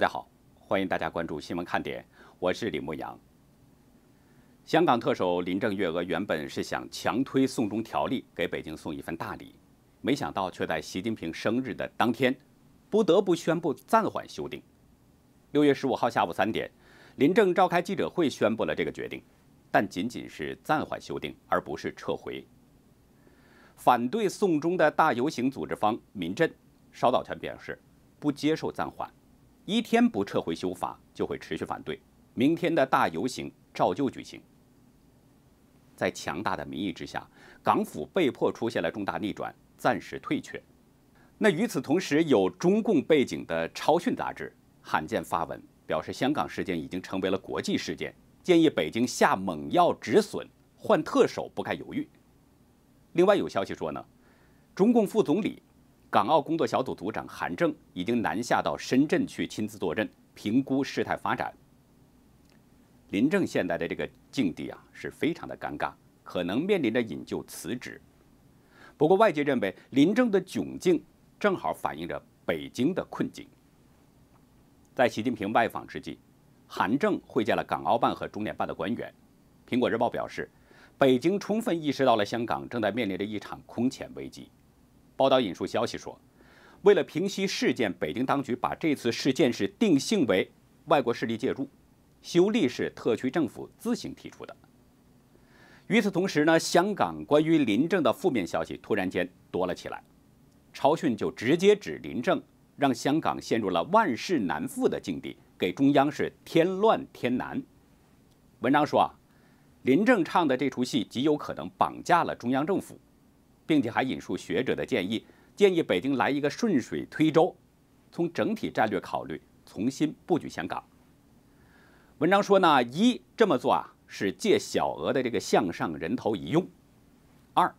大家好，欢迎大家关注新闻看点，我是李牧阳。香港特首林郑月娥原本是想强推《送中条例》给北京送一份大礼，没想到却在习近平生日的当天，不得不宣布暂缓修订。六月十五号下午三点，林郑召开记者会宣布了这个决定，但仅仅是暂缓修订，而不是撤回。反对送中的大游行组织方民阵稍道全表示，不接受暂缓。一天不撤回修法，就会持续反对。明天的大游行照旧举行。在强大的民意之下，港府被迫出现了重大逆转，暂时退却。那与此同时，有中共背景的《超讯》杂志罕见发文，表示香港事件已经成为了国际事件，建议北京下猛药止损，换特首不该犹豫。另外有消息说呢，中共副总理。港澳工作小组组长韩正已经南下到深圳去亲自坐镇，评估事态发展。林郑现在的这个境地啊，是非常的尴尬，可能面临着引咎辞职。不过外界认为林郑的窘境正好反映着北京的困境。在习近平外访之际，韩正会见了港澳办和中联办的官员。苹果日报表示，北京充分意识到了香港正在面临着一场空前危机。报道引述消息说，为了平息事件，北京当局把这次事件是定性为外国势力介入，修例是特区政府自行提出的。与此同时呢，香港关于林郑的负面消息突然间多了起来，朝讯就直接指林郑让香港陷入了万事难复的境地，给中央是添乱添难。文章说啊，林郑唱的这出戏极有可能绑架了中央政府。并且还引述学者的建议，建议北京来一个顺水推舟，从整体战略考虑，重新布局香港。文章说呢，一这么做啊，是借小额的这个向上人头一用；二，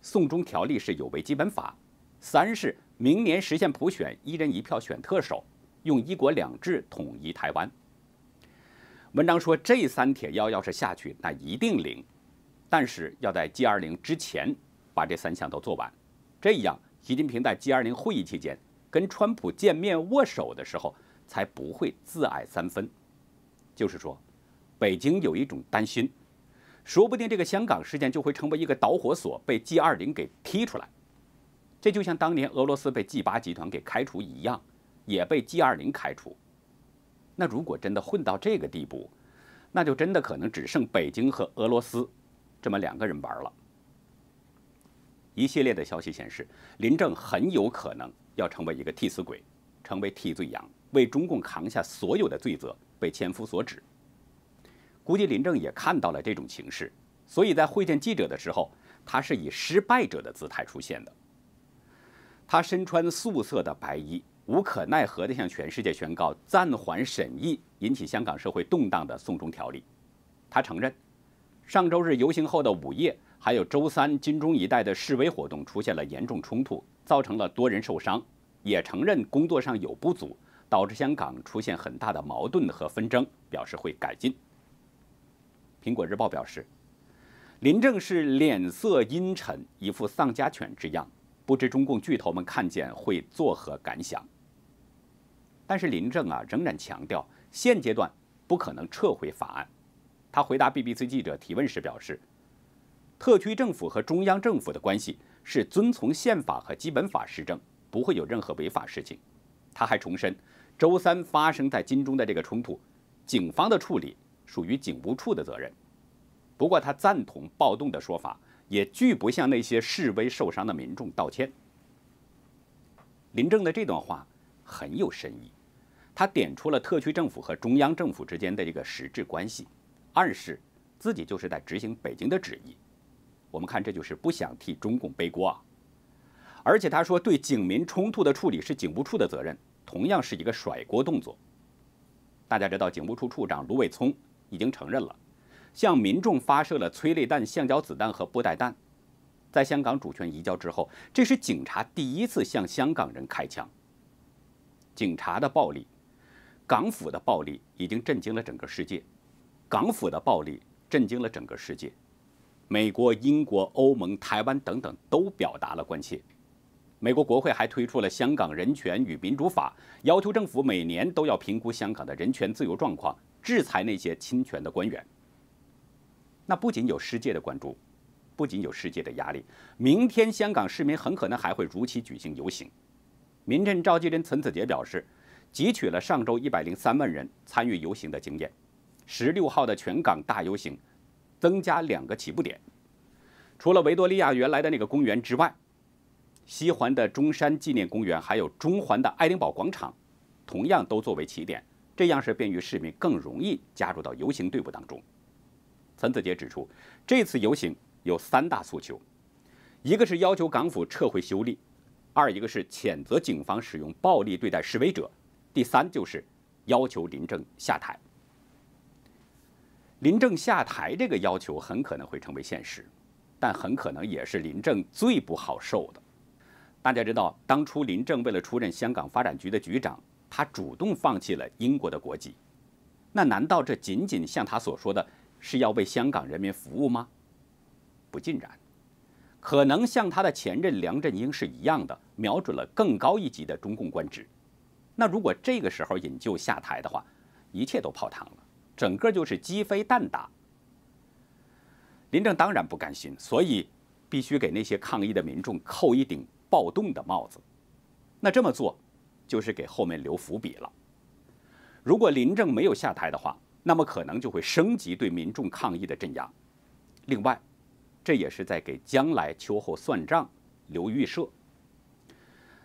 送终条例是有违基本法；三是明年实现普选，一人一票选特首，用一国两制统一台湾。文章说，这三铁要要是下去，那一定灵，但是要在 G 二零之前。把这三项都做完，这样习近平在 G20 会议期间跟川普见面握手的时候才不会自矮三分。就是说，北京有一种担心，说不定这个香港事件就会成为一个导火索，被 G20 给踢出来。这就像当年俄罗斯被 G8 集团给开除一样，也被 G20 开除。那如果真的混到这个地步，那就真的可能只剩北京和俄罗斯这么两个人玩了。一系列的消息显示，林郑很有可能要成为一个替死鬼，成为替罪羊，为中共扛下所有的罪责，被千夫所指。估计林郑也看到了这种情势，所以在会见记者的时候，他是以失败者的姿态出现的。他身穿素色的白衣，无可奈何地向全世界宣告暂缓审议引起香港社会动荡的《送中条例》。他承认，上周日游行后的午夜。还有周三金钟一带的示威活动出现了严重冲突，造成了多人受伤，也承认工作上有不足，导致香港出现很大的矛盾和纷争，表示会改进。苹果日报表示，林正是脸色阴沉，一副丧家犬之样，不知中共巨头们看见会作何感想。但是林正啊仍然强调，现阶段不可能撤回法案。他回答 BBC 记者提问时表示。特区政府和中央政府的关系是遵从宪法和基本法施政，不会有任何违法事情。他还重申，周三发生在金钟的这个冲突，警方的处理属于警务处的责任。不过，他赞同暴动的说法，也拒不向那些示威受伤的民众道歉。林郑的这段话很有深意，他点出了特区政府和中央政府之间的这个实质关系，暗示自己就是在执行北京的旨意。我们看，这就是不想替中共背锅啊！而且他说，对警民冲突的处理是警务处的责任，同样是一个甩锅动作。大家知道，警务处处长卢伟聪已经承认了，向民众发射了催泪弹、橡胶子弹和布袋弹。在香港主权移交之后，这是警察第一次向香港人开枪。警察的暴力，港府的暴力已经震惊了整个世界。港府的暴力震惊了整个世界。美国、英国、欧盟、台湾等等都表达了关切。美国国会还推出了《香港人权与民主法》，要求政府每年都要评估香港的人权自由状况，制裁那些侵权的官员。那不仅有世界的关注，不仅有世界的压力。明天，香港市民很可能还会如期举行游行。民政召集人陈子杰表示，汲取了上周一百零三万人参与游行的经验，十六号的全港大游行。增加两个起步点，除了维多利亚原来的那个公园之外，西环的中山纪念公园还有中环的爱丁堡广场，同样都作为起点。这样是便于市民更容易加入到游行队伍当中。岑子杰指出，这次游行有三大诉求：一个是要求港府撤回修例；二一个是谴责警方使用暴力对待示威者；第三就是要求林郑下台。林郑下台这个要求很可能会成为现实，但很可能也是林郑最不好受的。大家知道，当初林郑为了出任香港发展局的局长，他主动放弃了英国的国籍。那难道这仅仅像他所说的，是要为香港人民服务吗？不尽然，可能像他的前任梁振英是一样的，瞄准了更高一级的中共官职。那如果这个时候引咎下台的话，一切都泡汤了。整个就是鸡飞蛋打，林正当然不甘心，所以必须给那些抗议的民众扣一顶暴动的帽子。那这么做就是给后面留伏笔了。如果林正没有下台的话，那么可能就会升级对民众抗议的镇压。另外，这也是在给将来秋后算账留预设。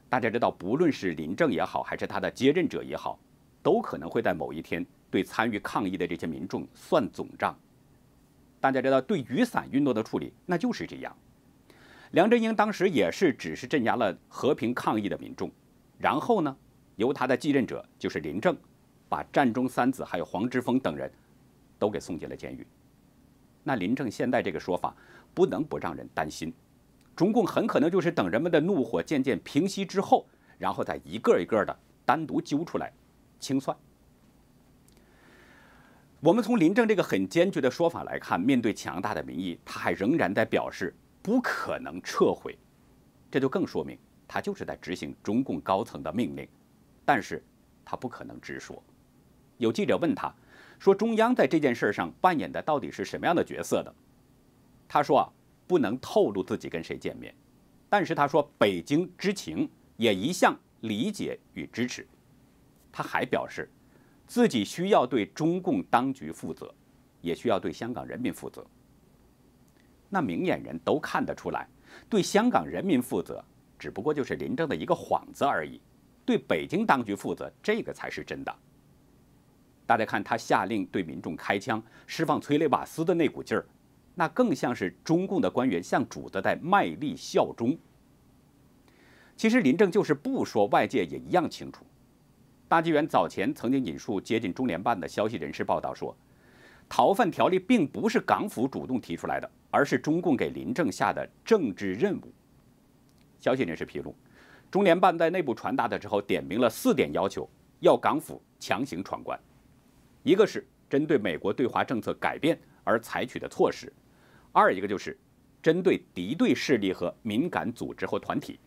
大家知道，不论是林正也好，还是他的接任者也好，都可能会在某一天。对参与抗议的这些民众算总账，大家知道对雨伞运动的处理那就是这样。梁振英当时也是只是镇压了和平抗议的民众，然后呢，由他的继任者就是林郑，把战中三子还有黄之锋等人，都给送进了监狱。那林郑现在这个说法，不能不让人担心，中共很可能就是等人们的怒火渐渐平息之后，然后再一个一个的单独揪出来清算。我们从林郑这个很坚决的说法来看，面对强大的民意，他还仍然在表示不可能撤回，这就更说明他就是在执行中共高层的命令，但是他不可能直说。有记者问他说，中央在这件事上扮演的到底是什么样的角色的？他说啊，不能透露自己跟谁见面，但是他说北京知情也一向理解与支持。他还表示。自己需要对中共当局负责，也需要对香港人民负责。那明眼人都看得出来，对香港人民负责，只不过就是林郑的一个幌子而已。对北京当局负责，这个才是真的。大家看他下令对民众开枪、释放催泪瓦斯的那股劲儿，那更像是中共的官员向主子在卖力效忠。其实林郑就是不说，外界也一样清楚。大纪元早前曾经引述接近中联办的消息人士报道说，逃犯条例并不是港府主动提出来的，而是中共给林郑下的政治任务。消息人士披露，中联办在内部传达的时候点明了四点要求，要港府强行闯关。一个是针对美国对华政策改变而采取的措施，二一个就是针对敌对势力和敏感组织或团体。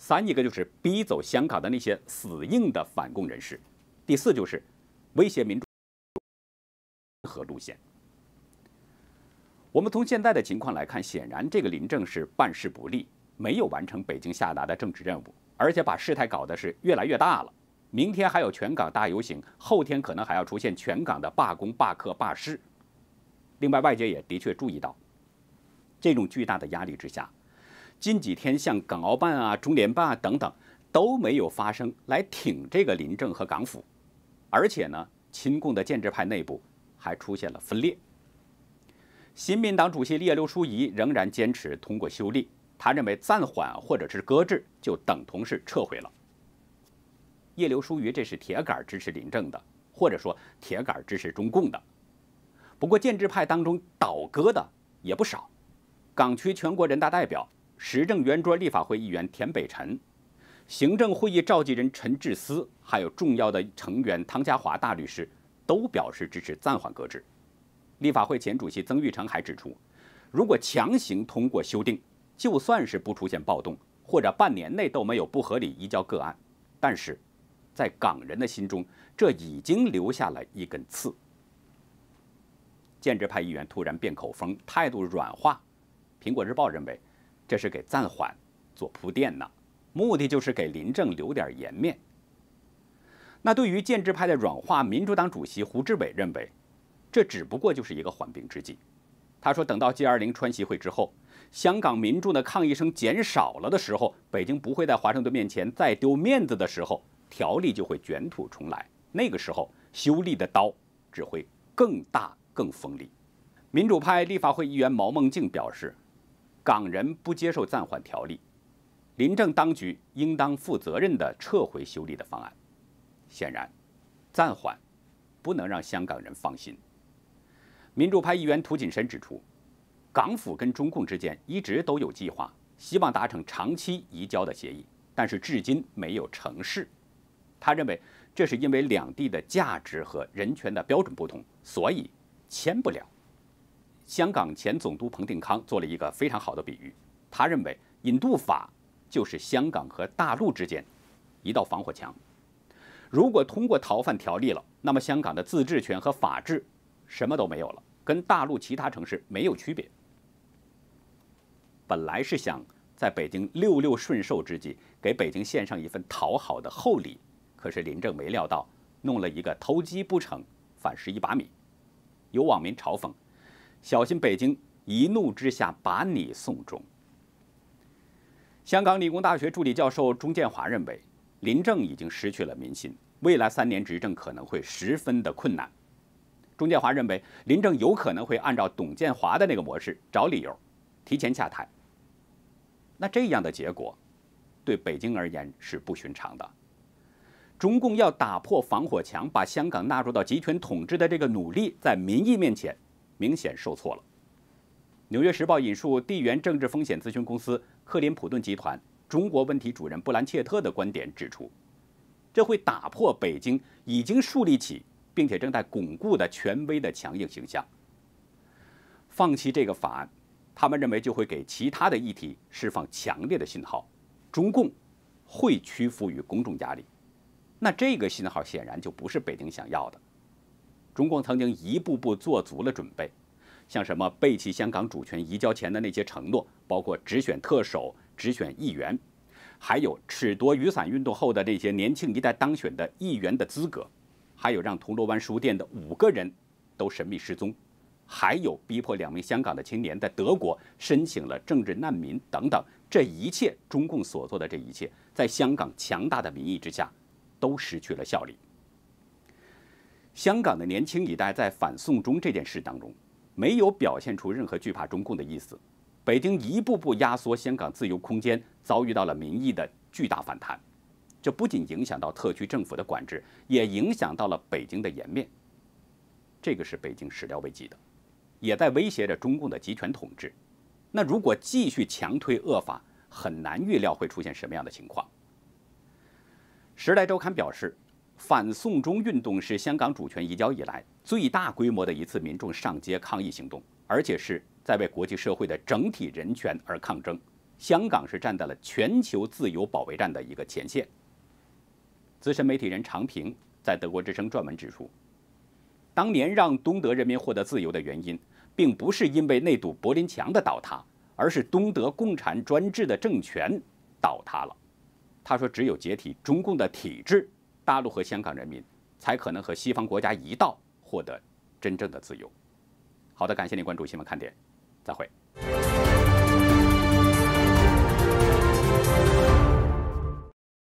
三一个就是逼走香港的那些死硬的反共人士，第四就是威胁民主和路线。我们从现在的情况来看，显然这个林正是办事不力，没有完成北京下达的政治任务，而且把事态搞的是越来越大了。明天还有全港大游行，后天可能还要出现全港的罢工、罢课、罢市。另外，外界也的确注意到，这种巨大的压力之下。近几天，像港澳办啊、中联办啊等等都没有发声来挺这个林郑和港府，而且呢，亲共的建制派内部还出现了分裂。新民党主席叶刘淑仪仍然坚持通过修例，他认为暂缓或者是搁置就等同是撤回了。叶刘淑仪这是铁杆支持林郑的，或者说铁杆支持中共的。不过建制派当中倒戈的也不少，港区全国人大代表。时政圆桌立法会议员田北辰、行政会议召集人陈志思，还有重要的成员汤家华大律师，都表示支持暂缓搁置。立法会前主席曾玉成还指出，如果强行通过修订，就算是不出现暴动，或者半年内都没有不合理移交个案，但是在港人的心中，这已经留下了一根刺。建制派议员突然变口风，态度软化，《苹果日报》认为。这是给暂缓做铺垫呢，目的就是给林政留点颜面。那对于建制派的软化，民主党主席胡志伟认为，这只不过就是一个缓兵之计。他说，等到 G 二零川西会之后，香港民众的抗议声减少了的时候，北京不会在华盛顿面前再丢面子的时候，条例就会卷土重来。那个时候，修例的刀只会更大更锋利。民主派立法会议员毛孟静表示。港人不接受暂缓条例，林政当局应当负责任地撤回修订的方案。显然，暂缓不能让香港人放心。民主派议员涂谨申指出，港府跟中共之间一直都有计划，希望达成长期移交的协议，但是至今没有成事。他认为，这是因为两地的价值和人权的标准不同，所以签不了。香港前总督彭定康做了一个非常好的比喻，他认为引渡法就是香港和大陆之间一道防火墙。如果通过逃犯条例了，那么香港的自治权和法治什么都没有了，跟大陆其他城市没有区别。本来是想在北京六六顺受之际给北京献上一份讨好的厚礼，可是林郑没料到弄了一个偷鸡不成反蚀一把米。有网民嘲讽。小心北京一怒之下把你送终。香港理工大学助理教授钟建华认为，林郑已经失去了民心，未来三年执政可能会十分的困难。钟建华认为，林郑有可能会按照董建华的那个模式找理由，提前下台。那这样的结果，对北京而言是不寻常的。中共要打破防火墙，把香港纳入到集权统治的这个努力，在民意面前。明显受挫了。《纽约时报》引述地缘政治风险咨询公司克林普顿集团中国问题主任布兰切特的观点指出，这会打破北京已经树立起并且正在巩固的权威的强硬形象。放弃这个法案，他们认为就会给其他的议题释放强烈的信号，中共会屈服于公众压力。那这个信号显然就不是北京想要的。中共曾经一步步做足了准备，像什么背弃香港主权移交前的那些承诺，包括只选特首、只选议员，还有褫夺雨伞运动后的这些年轻一代当选的议员的资格，还有让铜锣湾书店的五个人都神秘失踪，还有逼迫两名香港的青年在德国申请了政治难民等等，这一切中共所做的这一切，在香港强大的民意之下，都失去了效力。香港的年轻一代在反送中这件事当中，没有表现出任何惧怕中共的意思。北京一步步压缩香港自由空间，遭遇到了民意的巨大反弹。这不仅影响到特区政府的管制，也影响到了北京的颜面。这个是北京始料未及的，也在威胁着中共的集权统治。那如果继续强推恶法，很难预料会出现什么样的情况。《时代周刊》表示。反送中运动是香港主权移交以来最大规模的一次民众上街抗议行动，而且是在为国际社会的整体人权而抗争。香港是站在了全球自由保卫战的一个前线。资深媒体人常平在德国之声撰文指出，当年让东德人民获得自由的原因，并不是因为那堵柏林墙的倒塌，而是东德共产专制的政权倒塌了。他说，只有解体中共的体制。大陆和香港人民才可能和西方国家一道获得真正的自由。好的，感谢您关注新闻看点，再会。